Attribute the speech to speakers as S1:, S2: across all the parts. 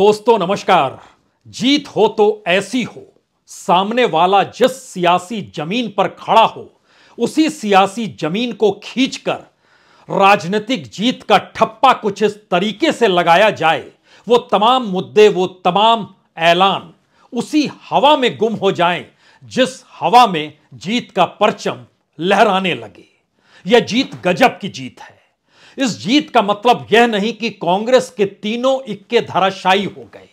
S1: दोस्तों नमस्कार जीत हो तो ऐसी हो सामने वाला जिस सियासी जमीन पर खड़ा हो उसी सियासी जमीन को खींचकर राजनीतिक जीत का ठप्पा कुछ इस तरीके से लगाया जाए वो तमाम मुद्दे वो तमाम ऐलान उसी हवा में गुम हो जाएं जिस हवा में जीत का परचम लहराने लगे यह जीत गजब की जीत है इस जीत का मतलब यह नहीं कि कांग्रेस के तीनों इक्के धराशायी हो गए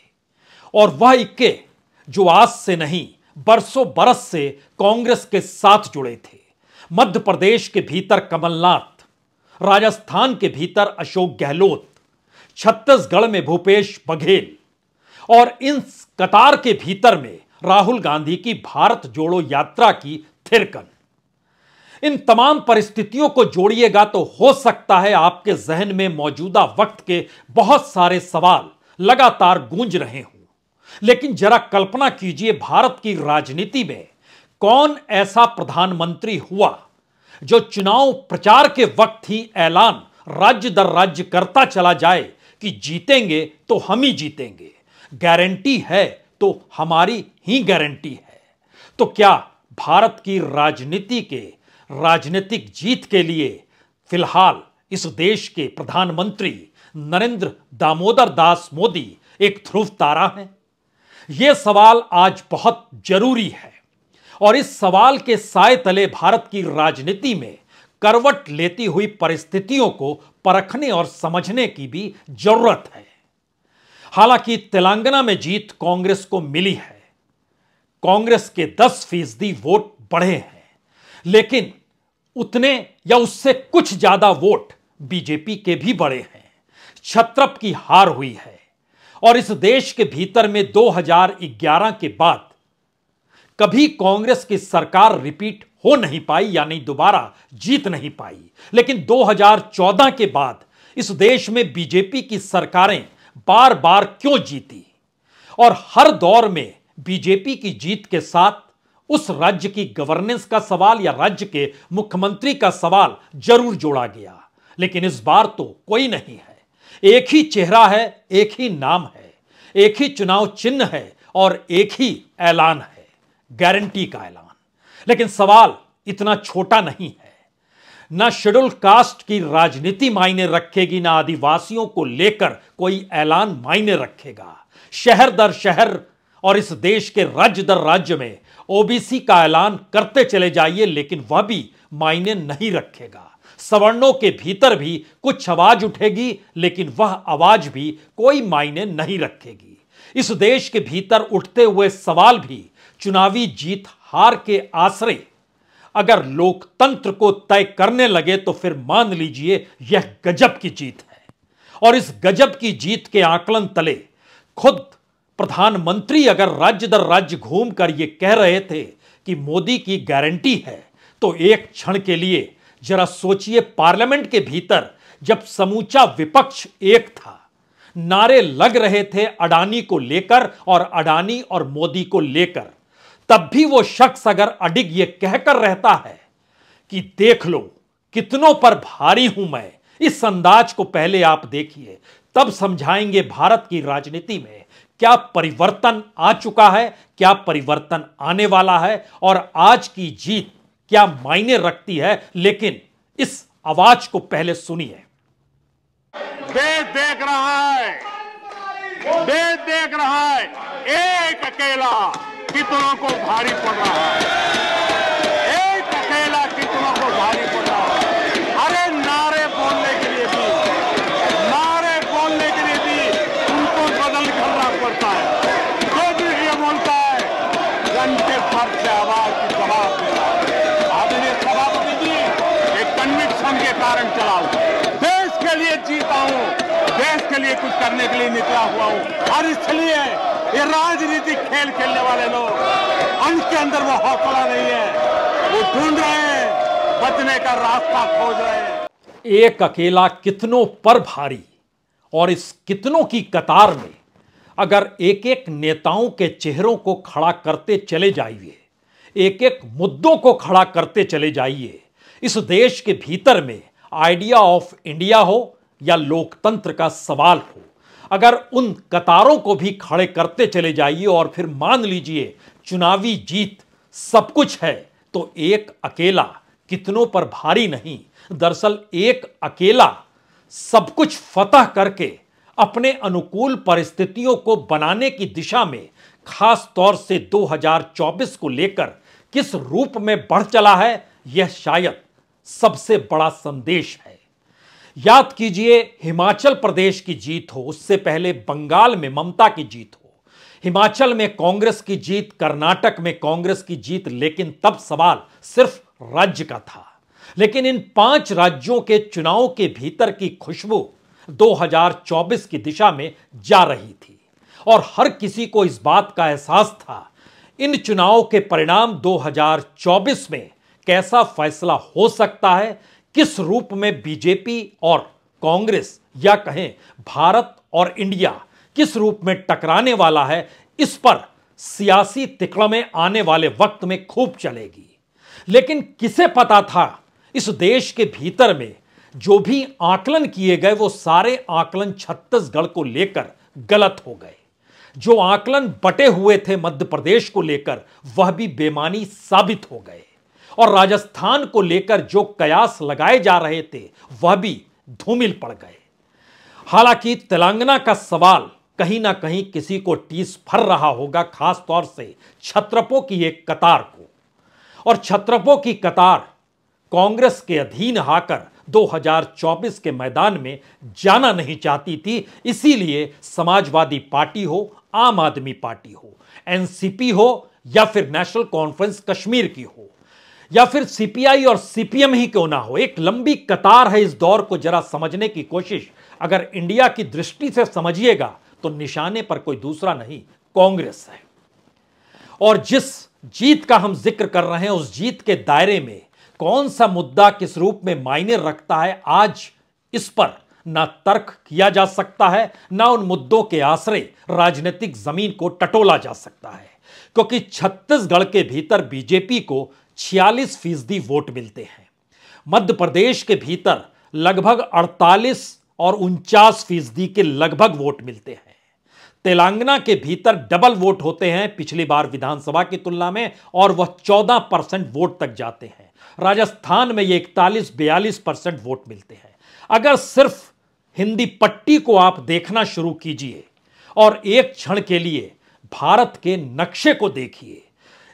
S1: और वह इक्के जो आज से नहीं बरसों बरस से कांग्रेस के साथ जुड़े थे मध्य प्रदेश के भीतर कमलनाथ राजस्थान के भीतर अशोक गहलोत छत्तीसगढ़ में भूपेश बघेल और इन कतार के भीतर में राहुल गांधी की भारत जोड़ो यात्रा की थिरकन इन तमाम परिस्थितियों को जोड़िएगा तो हो सकता है आपके जहन में मौजूदा वक्त के बहुत सारे सवाल लगातार गूंज रहे हों लेकिन जरा कल्पना कीजिए भारत की राजनीति में कौन ऐसा प्रधानमंत्री हुआ जो चुनाव प्रचार के वक्त ही ऐलान राज्य दर राज्य करता चला जाए कि जीतेंगे तो हम ही जीतेंगे गारंटी है तो हमारी ही गारंटी है तो क्या भारत की राजनीति के राजनीतिक जीत के लिए फिलहाल इस देश के प्रधानमंत्री नरेंद्र दामोदर दास मोदी एक ध्रुव तारा हैं यह सवाल आज बहुत जरूरी है और इस सवाल के साय तले भारत की राजनीति में करवट लेती हुई परिस्थितियों को परखने और समझने की भी जरूरत है हालांकि तेलंगाना में जीत कांग्रेस को मिली है कांग्रेस के 10 फीसदी वोट बढ़े हैं लेकिन उतने या उससे कुछ ज्यादा वोट बीजेपी के भी बड़े हैं छत्रप की हार हुई है और इस देश के भीतर में 2011 के बाद कभी कांग्रेस की सरकार रिपीट हो नहीं पाई यानी दोबारा जीत नहीं पाई लेकिन 2014 के बाद इस देश में बीजेपी की सरकारें बार बार क्यों जीती और हर दौर में बीजेपी की जीत के साथ उस राज्य की गवर्नेंस का सवाल या राज्य के मुख्यमंत्री का सवाल जरूर जोड़ा गया लेकिन इस बार तो कोई नहीं है एक ही चेहरा है एक ही नाम है एक ही चुनाव चिन्ह है और एक ही ऐलान है गारंटी का ऐलान लेकिन सवाल इतना छोटा नहीं है ना शेड्यूल कास्ट की राजनीति मायने रखेगी ना आदिवासियों को लेकर कोई ऐलान मायने रखेगा शहर दर शहर और इस देश के राज्य दर राज्य में ओबीसी का ऐलान करते चले जाइए लेकिन वह भी मायने नहीं रखेगा सवर्णों के भीतर भी कुछ आवाज उठेगी लेकिन वह आवाज भी कोई मायने नहीं रखेगी इस देश के भीतर उठते हुए सवाल भी चुनावी जीत हार के आश्रय अगर लोकतंत्र को तय करने लगे तो फिर मान लीजिए यह गजब की जीत है और इस गजब की जीत के आकलन तले खुद प्रधानमंत्री अगर राज्य दर राज्य घूम कर ये कह रहे थे कि मोदी की गारंटी है तो एक क्षण के लिए जरा सोचिए पार्लियामेंट के भीतर जब समूचा विपक्ष एक था नारे लग रहे थे अडानी को लेकर और अडानी और मोदी को लेकर तब भी वो शख्स अगर अडिग ये कहकर रहता है कि देख लो कितनों पर भारी हूं मैं इस अंदाज को पहले आप देखिए तब समझाएंगे भारत की राजनीति में क्या परिवर्तन आ चुका है क्या परिवर्तन आने वाला है और आज की जीत क्या मायने रखती है लेकिन इस आवाज को पहले सुनिए देश देख रहा है देश देख रहा है एक अकेला कितनों को भारी पड़ रहा है कुछ करने के लिए निकला हुआ हूँ और इसलिए ये राजनीतिक खेल खेलने वाले लोग के अंदर वो हौसला नहीं है वो ढूंढ रहे हैं बचने का रास्ता खोज रहे हैं एक अकेला कितनों पर भारी और इस कितनों की कतार में अगर एक एक नेताओं के चेहरों को खड़ा करते चले जाइए एक एक मुद्दों को खड़ा करते चले जाइए इस देश के भीतर में आइडिया ऑफ इंडिया हो या लोकतंत्र का सवाल हो अगर उन कतारों को भी खड़े करते चले जाइए और फिर मान लीजिए चुनावी जीत सब कुछ है तो एक अकेला कितनों पर भारी नहीं दरअसल एक अकेला सब कुछ फतह करके अपने अनुकूल परिस्थितियों को बनाने की दिशा में खास तौर से 2024 को लेकर किस रूप में बढ़ चला है यह शायद सबसे बड़ा संदेश है याद कीजिए हिमाचल प्रदेश की जीत हो उससे पहले बंगाल में ममता की जीत हो हिमाचल में कांग्रेस की जीत कर्नाटक में कांग्रेस की जीत लेकिन तब सवाल सिर्फ राज्य का था लेकिन इन पांच राज्यों के चुनाव के भीतर की खुशबू 2024 की दिशा में जा रही थी और हर किसी को इस बात का एहसास था इन चुनावों के परिणाम 2024 में कैसा फैसला हो सकता है किस रूप में बीजेपी और कांग्रेस या कहें भारत और इंडिया किस रूप में टकराने वाला है इस पर सियासी तिकड़ में आने वाले वक्त में खूब चलेगी लेकिन किसे पता था इस देश के भीतर में जो भी आकलन किए गए वो सारे आकलन छत्तीसगढ़ को लेकर गलत हो गए जो आकलन बटे हुए थे मध्य प्रदेश को लेकर वह भी बेमानी साबित हो गए और राजस्थान को लेकर जो कयास लगाए जा रहे थे वह भी धूमिल पड़ गए हालांकि तेलंगाना का सवाल कहीं ना कहीं किसी को टीस फर रहा होगा खासतौर से छत्रपों की एक कतार को और छत्रपों की कतार कांग्रेस के अधीन आकर 2024 के मैदान में जाना नहीं चाहती थी इसीलिए समाजवादी पार्टी हो आम आदमी पार्टी हो एनसीपी हो या फिर नेशनल कॉन्फ्रेंस कश्मीर की हो या फिर सीपीआई और सीपीएम ही क्यों ना हो एक लंबी कतार है इस दौर को जरा समझने की कोशिश अगर इंडिया की दृष्टि से समझिएगा तो निशाने पर कोई दूसरा नहीं कांग्रेस है और जिस जीत का हम जिक्र कर रहे हैं उस जीत के दायरे में कौन सा मुद्दा किस रूप में मायने रखता है आज इस पर ना तर्क किया जा सकता है ना उन मुद्दों के आश्रय राजनीतिक जमीन को टटोला जा सकता है क्योंकि छत्तीसगढ़ के भीतर बीजेपी को छियालीस फीसदी वोट मिलते हैं मध्य प्रदेश के भीतर लगभग 48 और उनचास फीसदी के लगभग वोट मिलते हैं तेलंगाना के भीतर डबल वोट होते हैं पिछली बार विधानसभा की तुलना में और वह 14 परसेंट वोट तक जाते हैं राजस्थान में ये इकतालीस बयालीस परसेंट वोट मिलते हैं अगर सिर्फ हिंदी पट्टी को आप देखना शुरू कीजिए और एक क्षण के लिए भारत के नक्शे को देखिए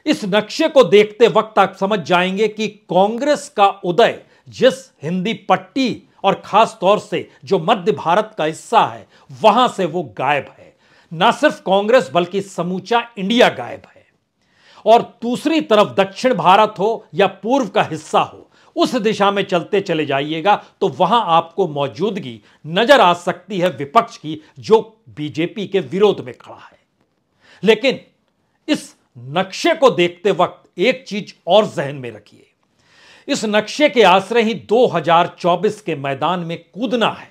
S1: इस नक्शे को देखते वक्त आप समझ जाएंगे कि कांग्रेस का उदय जिस हिंदी पट्टी और खास तौर से जो मध्य भारत का हिस्सा है वहां से वो गायब है ना सिर्फ कांग्रेस बल्कि समूचा इंडिया गायब है और दूसरी तरफ दक्षिण भारत हो या पूर्व का हिस्सा हो उस दिशा में चलते चले जाइएगा तो वहां आपको मौजूदगी नजर आ सकती है विपक्ष की जो बीजेपी के विरोध में खड़ा है लेकिन इस नक्शे को देखते वक्त एक चीज और जहन में रखिए इस नक्शे के आश्रय ही 2024 के मैदान में कूदना है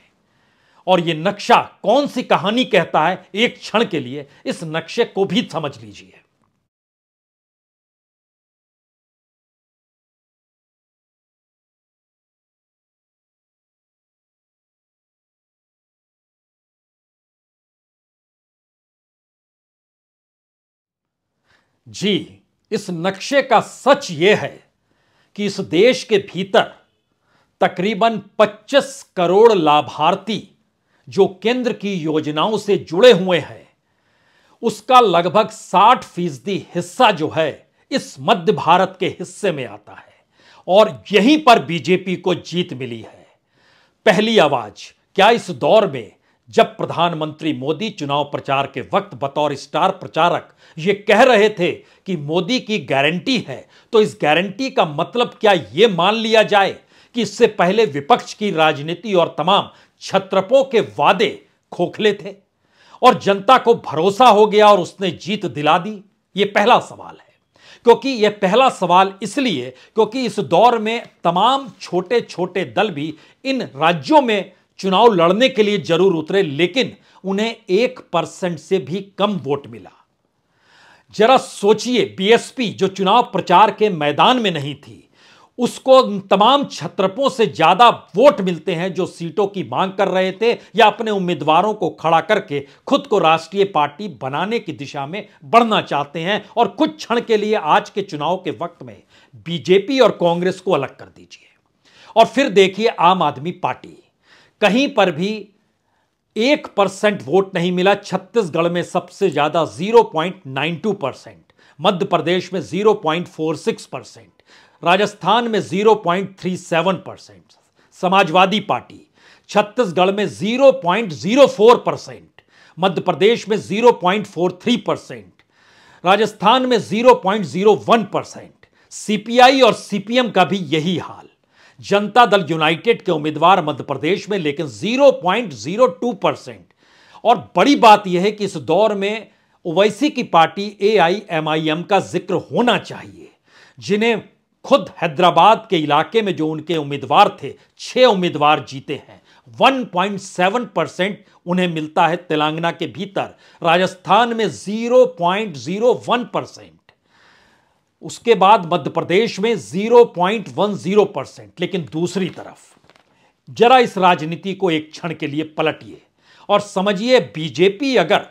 S1: और यह नक्शा कौन सी कहानी कहता है एक क्षण के लिए इस नक्शे को भी समझ लीजिए जी इस नक्शे का सच ये है कि इस देश के भीतर तकरीबन 25 करोड़ लाभार्थी जो केंद्र की योजनाओं से जुड़े हुए हैं उसका लगभग 60 फीसदी हिस्सा जो है इस मध्य भारत के हिस्से में आता है और यहीं पर बीजेपी को जीत मिली है पहली आवाज क्या इस दौर में जब प्रधानमंत्री मोदी चुनाव प्रचार के वक्त बतौर स्टार प्रचारक ये कह रहे थे कि मोदी की गारंटी है तो इस गारंटी का मतलब क्या ये मान लिया जाए कि इससे पहले विपक्ष की राजनीति और तमाम छत्रपों के वादे खोखले थे और जनता को भरोसा हो गया और उसने जीत दिला दी ये पहला सवाल है क्योंकि यह पहला सवाल इसलिए क्योंकि इस दौर में तमाम छोटे छोटे दल भी इन राज्यों में चुनाव लड़ने के लिए जरूर उतरे लेकिन उन्हें एक परसेंट से भी कम वोट मिला जरा सोचिए बीएसपी जो चुनाव प्रचार के मैदान में नहीं थी उसको तमाम छत्रपों से ज्यादा वोट मिलते हैं जो सीटों की मांग कर रहे थे या अपने उम्मीदवारों को खड़ा करके खुद को राष्ट्रीय पार्टी बनाने की दिशा में बढ़ना चाहते हैं और कुछ क्षण के लिए आज के चुनाव के वक्त में बीजेपी और कांग्रेस को अलग कर दीजिए और फिर देखिए आम आदमी पार्टी कहीं पर भी एक परसेंट वोट नहीं मिला छत्तीसगढ़ में सबसे ज्यादा zero point nine two percent Madhya Pradesh में zero point four six percent Rajasthan में zero point three seven percent Samajwadi Party Chhattisgarh में zero point zero four percent Madhya Pradesh में zero point four three percent Rajasthan में zero point zero one percent CPI और CPM का भी यही हाल जनता दल यूनाइटेड के उम्मीदवार मध्य प्रदेश में लेकिन 0.02 परसेंट और बड़ी बात यह है कि इस दौर में ओवैसी की पार्टी एआईएमआईएम का जिक्र होना चाहिए जिन्हें खुद हैदराबाद के इलाके में जो उनके उम्मीदवार थे छह उम्मीदवार जीते हैं 1.7 परसेंट उन्हें मिलता है तेलंगाना के भीतर राजस्थान में 0.01 परसेंट उसके बाद मध्य प्रदेश में 0.10 परसेंट लेकिन दूसरी तरफ जरा इस राजनीति को एक क्षण के लिए पलटिए और समझिए बीजेपी अगर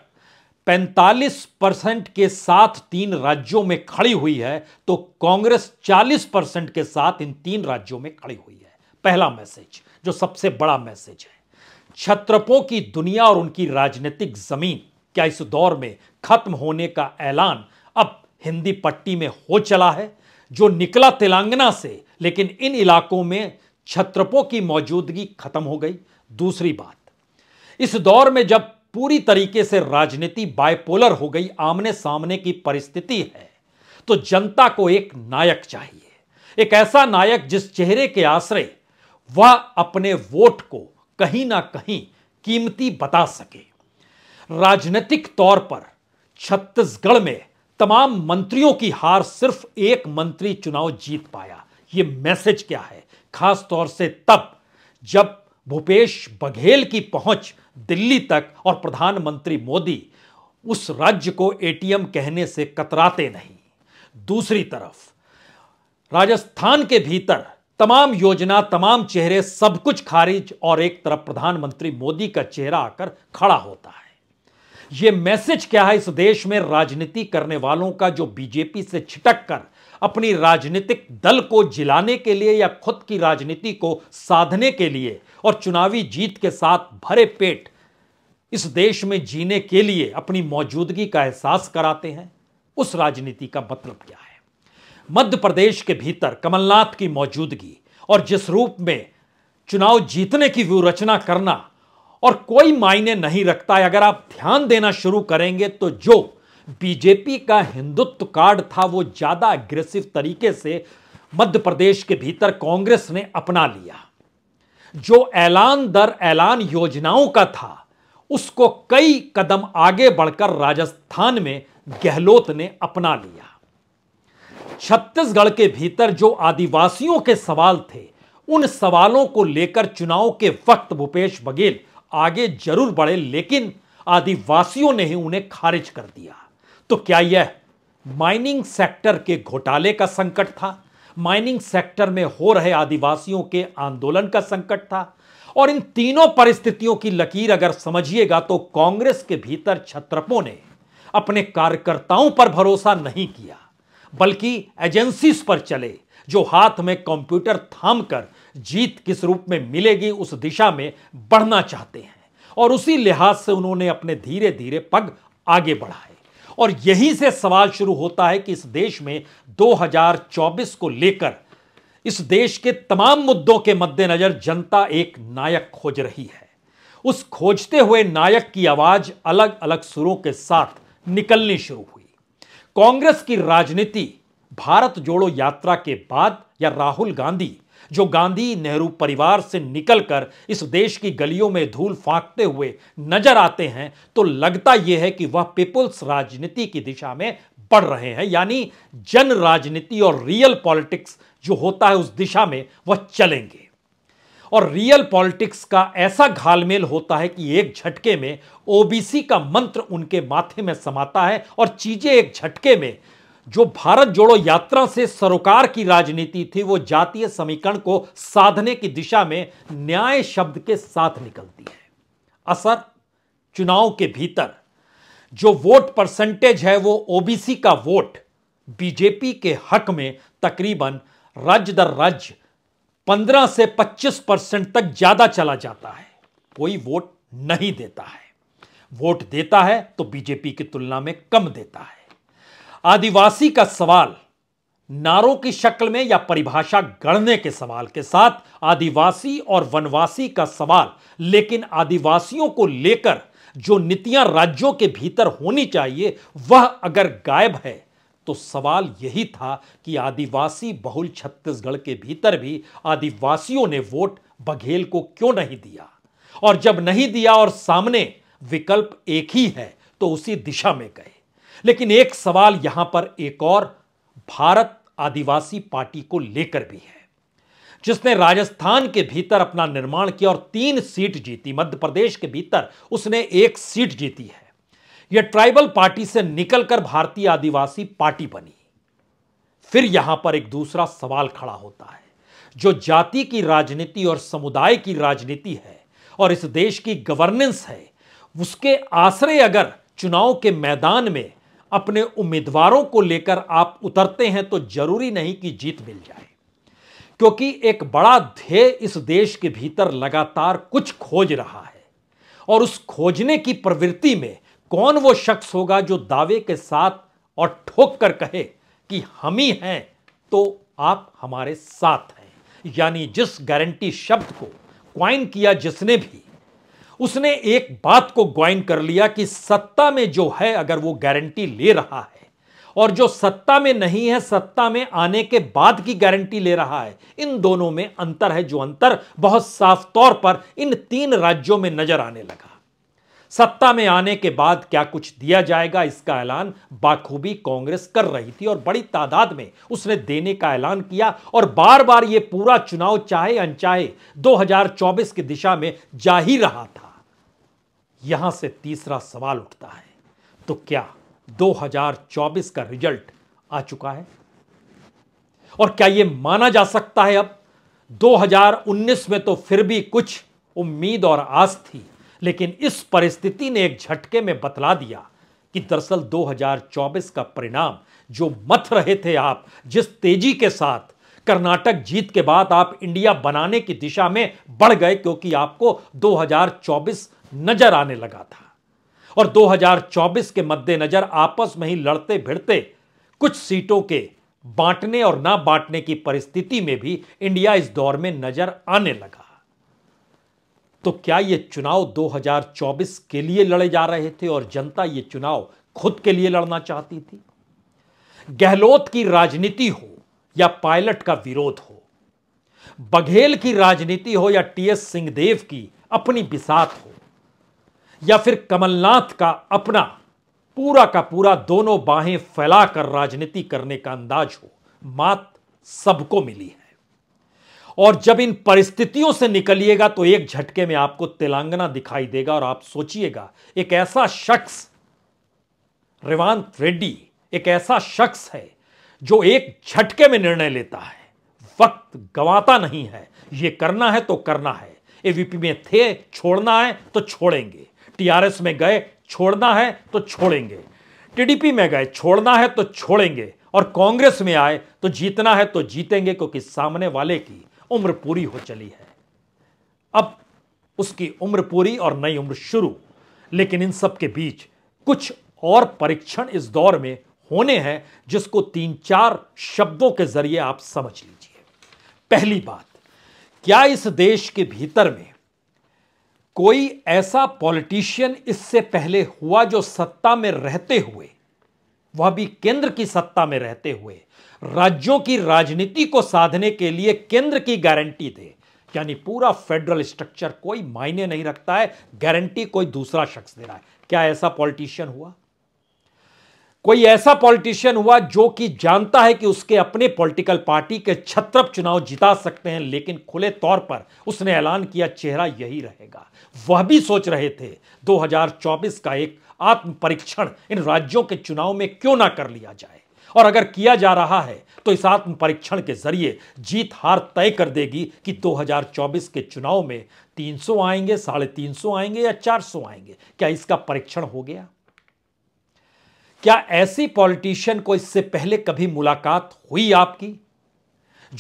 S1: 45 परसेंट के साथ तीन राज्यों में खड़ी हुई है तो कांग्रेस 40 परसेंट के साथ इन तीन राज्यों में खड़ी हुई है पहला मैसेज जो सबसे बड़ा मैसेज है छत्रपों की दुनिया और उनकी राजनीतिक जमीन क्या इस दौर में खत्म होने का ऐलान अब हिंदी पट्टी में हो चला है जो निकला तेलंगाना से लेकिन इन इलाकों में छत्रपों की मौजूदगी खत्म हो गई दूसरी बात इस दौर में जब पूरी तरीके से राजनीति बायपोलर हो गई आमने सामने की परिस्थिति है तो जनता को एक नायक चाहिए एक ऐसा नायक जिस चेहरे के आश्रय वह अपने वोट को कहीं ना कहीं कीमती बता सके राजनीतिक तौर पर छत्तीसगढ़ में तमाम मंत्रियों की हार सिर्फ एक मंत्री चुनाव जीत पाया ये मैसेज क्या है खास तौर से तब जब भूपेश बघेल की पहुंच दिल्ली तक और प्रधानमंत्री मोदी उस राज्य को एटीएम कहने से कतराते नहीं दूसरी तरफ राजस्थान के भीतर तमाम योजना तमाम चेहरे सब कुछ खारिज और एक तरफ प्रधानमंत्री मोदी का चेहरा आकर खड़ा होता है यह मैसेज क्या है इस देश में राजनीति करने वालों का जो बीजेपी से छिटक कर अपनी राजनीतिक दल को जिलाने के लिए या खुद की राजनीति को साधने के लिए और चुनावी जीत के साथ भरे पेट इस देश में जीने के लिए अपनी मौजूदगी का एहसास कराते हैं उस राजनीति का मतलब क्या है मध्य प्रदेश के भीतर कमलनाथ की मौजूदगी और जिस रूप में चुनाव जीतने की व्यूरचना करना और कोई मायने नहीं रखता है अगर आप ध्यान देना शुरू करेंगे तो जो बीजेपी का हिंदुत्व कार्ड था वो ज़्यादा अग्रेसिव तरीके से मध्य प्रदेश के भीतर कांग्रेस ने अपना लिया जो ऐलान दर ऐलान योजनाओं का था उसको कई कदम आगे बढ़कर राजस्थान में गहलोत ने अपना लिया छत्तीसगढ़ के भीतर जो आदिवासियों के सवाल थे उन सवालों को लेकर चुनाव के वक्त भूपेश बघेल आगे जरूर बढ़े लेकिन आदिवासियों ने ही उन्हें खारिज कर दिया तो क्या यह माइनिंग सेक्टर के घोटाले का संकट था माइनिंग सेक्टर में हो रहे आदिवासियों के आंदोलन का संकट था और इन तीनों परिस्थितियों की लकीर अगर समझिएगा तो कांग्रेस के भीतर छत्रपों ने अपने कार्यकर्ताओं पर भरोसा नहीं किया बल्कि एजेंसीज पर चले जो हाथ में कंप्यूटर थाम कर जीत किस रूप में मिलेगी उस दिशा में बढ़ना चाहते हैं और उसी लिहाज से उन्होंने अपने धीरे धीरे पग आगे बढ़ाए और यहीं से सवाल शुरू होता है कि इस देश में 2024 को लेकर इस देश के तमाम मुद्दों के मद्देनजर जनता एक नायक खोज रही है उस खोजते हुए नायक की आवाज अलग अलग सुरों के साथ निकलनी शुरू हुई कांग्रेस की राजनीति भारत जोड़ो यात्रा के बाद या राहुल गांधी जो गांधी नेहरू परिवार से निकलकर इस देश की गलियों में धूल फांकते हुए नजर आते हैं तो लगता यह है कि वह पीपुल्स राजनीति की दिशा में बढ़ रहे हैं यानी जन राजनीति और रियल पॉलिटिक्स जो होता है उस दिशा में वह चलेंगे और रियल पॉलिटिक्स का ऐसा घालमेल होता है कि एक झटके में ओबीसी का मंत्र उनके माथे में समाता है और चीजें एक झटके में जो भारत जोड़ो यात्रा से सरोकार की राजनीति थी वो जातीय समीकरण को साधने की दिशा में न्याय शब्द के साथ निकलती है असर चुनाव के भीतर जो वोट परसेंटेज है वो ओबीसी का वोट बीजेपी के हक में तकरीबन राज्य दर राज्य 15 से 25 परसेंट तक ज्यादा चला जाता है कोई वोट नहीं देता है वोट देता है तो बीजेपी की तुलना में कम देता है आदिवासी का सवाल नारों की शक्ल में या परिभाषा गढ़ने के सवाल के साथ आदिवासी और वनवासी का सवाल लेकिन आदिवासियों को लेकर जो नीतियां राज्यों के भीतर होनी चाहिए वह अगर गायब है तो सवाल यही था कि आदिवासी बहुल छत्तीसगढ़ के भीतर भी आदिवासियों ने वोट बघेल को क्यों नहीं दिया और जब नहीं दिया और सामने विकल्प एक ही है तो उसी दिशा में गए लेकिन एक सवाल यहां पर एक और भारत आदिवासी पार्टी को लेकर भी है जिसने राजस्थान के भीतर अपना निर्माण किया और तीन सीट जीती मध्य प्रदेश के भीतर उसने एक सीट जीती है यह ट्राइबल पार्टी से निकलकर भारतीय आदिवासी पार्टी बनी फिर यहां पर एक दूसरा सवाल खड़ा होता है जो जाति की राजनीति और समुदाय की राजनीति है और इस देश की गवर्नेंस है उसके आश्रय अगर चुनाव के मैदान में अपने उम्मीदवारों को लेकर आप उतरते हैं तो जरूरी नहीं कि जीत मिल जाए क्योंकि एक बड़ा ध्येय इस देश के भीतर लगातार कुछ खोज रहा है और उस खोजने की प्रवृत्ति में कौन वो शख्स होगा जो दावे के साथ और ठोक कर कहे कि हम ही हैं तो आप हमारे साथ हैं यानी जिस गारंटी शब्द को क्वाइन किया जिसने भी उसने एक बात को ग्वाइन कर लिया कि सत्ता में जो है अगर वो गारंटी ले रहा है और जो सत्ता में नहीं है सत्ता में आने के बाद की गारंटी ले रहा है इन दोनों में अंतर है जो अंतर बहुत साफ तौर पर इन तीन राज्यों में नजर आने लगा सत्ता में आने के बाद क्या कुछ दिया जाएगा इसका ऐलान बाखूबी कांग्रेस कर रही थी और बड़ी तादाद में उसने देने का ऐलान किया और बार बार ये पूरा चुनाव चाहे अनचाहे 2024 की दिशा में जा ही रहा था यहां से तीसरा सवाल उठता है तो क्या 2024 का रिजल्ट आ चुका है और क्या यह माना जा सकता है अब 2019 में तो फिर भी कुछ उम्मीद और आस थी लेकिन इस परिस्थिति ने एक झटके में बतला दिया कि दरअसल 2024 का परिणाम जो मथ रहे थे आप जिस तेजी के साथ कर्नाटक जीत के बाद आप इंडिया बनाने की दिशा में बढ़ गए क्योंकि आपको 2024 नजर आने लगा था और 2024 के मद्देनजर आपस में ही लड़ते भिड़ते कुछ सीटों के बांटने और ना बांटने की परिस्थिति में भी इंडिया इस दौर में नजर आने लगा तो क्या ये चुनाव 2024 के लिए लड़े जा रहे थे और जनता ये चुनाव खुद के लिए लड़ना चाहती थी गहलोत की राजनीति हो या पायलट का विरोध हो बघेल की राजनीति हो या टीएस सिंहदेव की अपनी बिसात हो या फिर कमलनाथ का अपना पूरा का पूरा दोनों बाहें फैलाकर राजनीति करने का अंदाज हो मात सबको मिली है और जब इन परिस्थितियों से निकलिएगा तो एक झटके में आपको तेलंगाना दिखाई देगा और आप सोचिएगा एक ऐसा शख्स रेवांत रेड्डी एक ऐसा शख्स है जो एक झटके में निर्णय लेता है वक्त गंवाता नहीं है यह करना है तो करना है एवीपी में थे छोड़ना है तो छोड़ेंगे टीआरएस में गए छोड़ना है तो छोड़ेंगे टीडीपी में गए छोड़ना है तो छोड़ेंगे और कांग्रेस में आए तो जीतना है तो जीतेंगे क्योंकि सामने वाले की उम्र पूरी हो चली है अब उसकी उम्र पूरी और नई उम्र शुरू लेकिन इन सब के बीच कुछ और परीक्षण इस दौर में होने हैं जिसको तीन चार शब्दों के जरिए आप समझ लीजिए पहली बात क्या इस देश के भीतर में कोई ऐसा पॉलिटिशियन इससे पहले हुआ जो सत्ता में रहते हुए वह भी केंद्र की सत्ता में रहते हुए राज्यों की राजनीति को साधने के लिए केंद्र की गारंटी दे यानी पूरा फेडरल स्ट्रक्चर कोई मायने नहीं रखता है गारंटी कोई दूसरा शख्स दे रहा है क्या ऐसा पॉलिटिशियन हुआ कोई ऐसा पॉलिटिशियन हुआ जो कि जानता है कि उसके अपने पॉलिटिकल पार्टी के छत्रप चुनाव जिता सकते हैं लेकिन खुले तौर पर उसने ऐलान किया चेहरा यही रहेगा वह भी सोच रहे थे 2024 का एक आत्म परीक्षण इन राज्यों के चुनाव में क्यों ना कर लिया जाए और अगर किया जा रहा है तो इस आत्म परीक्षण के जरिए जीत हार तय कर देगी कि 2024 के चुनाव में 300 आएंगे साढ़े तीन आएंगे या 400 आएंगे क्या इसका परीक्षण हो गया क्या ऐसी पॉलिटिशियन को इससे पहले कभी मुलाकात हुई आपकी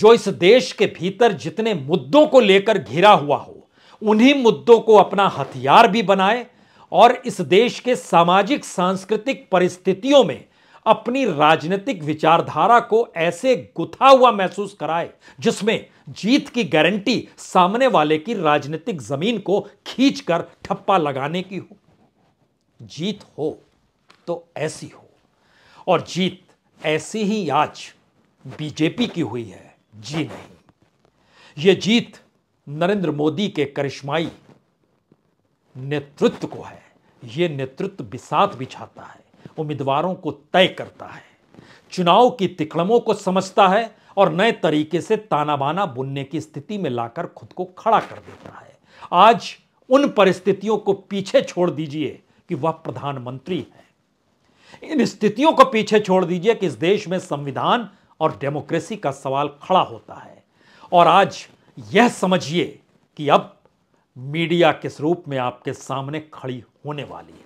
S1: जो इस देश के भीतर जितने मुद्दों को लेकर घिरा हुआ हो उन्हीं मुद्दों को अपना हथियार भी बनाए और इस देश के सामाजिक सांस्कृतिक परिस्थितियों में अपनी राजनीतिक विचारधारा को ऐसे गुथा हुआ महसूस कराए जिसमें जीत की गारंटी सामने वाले की राजनीतिक जमीन को खींचकर ठप्पा लगाने की हो जीत हो तो ऐसी हो और जीत ऐसी ही आज बीजेपी की हुई है जी नहीं यह जीत नरेंद्र मोदी के करिश्माई नेतृत्व को है यह नेतृत्व बिसात बिछाता है उम्मीदवारों को तय करता है चुनाव की तिकड़मों को समझता है और नए तरीके से ताना बाना बुनने की स्थिति में लाकर खुद को खड़ा कर देता है आज उन परिस्थितियों को पीछे छोड़ दीजिए कि वह प्रधानमंत्री है इन स्थितियों को पीछे छोड़ दीजिए कि इस देश में संविधान और डेमोक्रेसी का सवाल खड़ा होता है और आज यह समझिए कि अब मीडिया किस रूप में आपके सामने खड़ी होने वाली है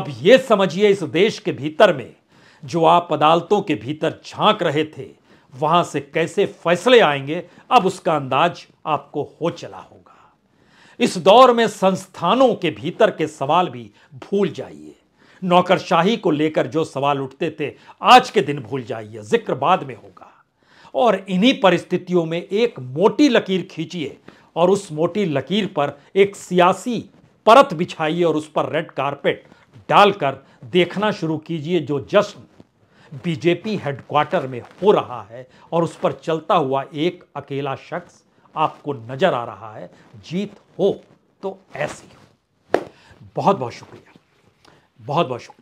S1: अब यह समझिए इस देश के भीतर में जो आप अदालतों के भीतर झांक रहे थे वहां से कैसे फैसले आएंगे अब उसका अंदाज आपको हो चला होगा इस दौर में संस्थानों के भीतर के सवाल भी भूल जाइए नौकरशाही को लेकर जो सवाल उठते थे आज के दिन भूल जाइए जिक्र बाद में होगा और इन्हीं परिस्थितियों में एक मोटी लकीर खींचिए और उस मोटी लकीर पर एक सियासी परत बिछाइए और उस पर रेड कारपेट डालकर देखना शुरू कीजिए जो जश्न बीजेपी हेडक्वार्टर में हो रहा है और उस पर चलता हुआ एक अकेला शख्स आपको नजर आ रहा है जीत हो तो ऐसी हो बहुत बहुत शुक्रिया बहुत बहुत शुक्रिया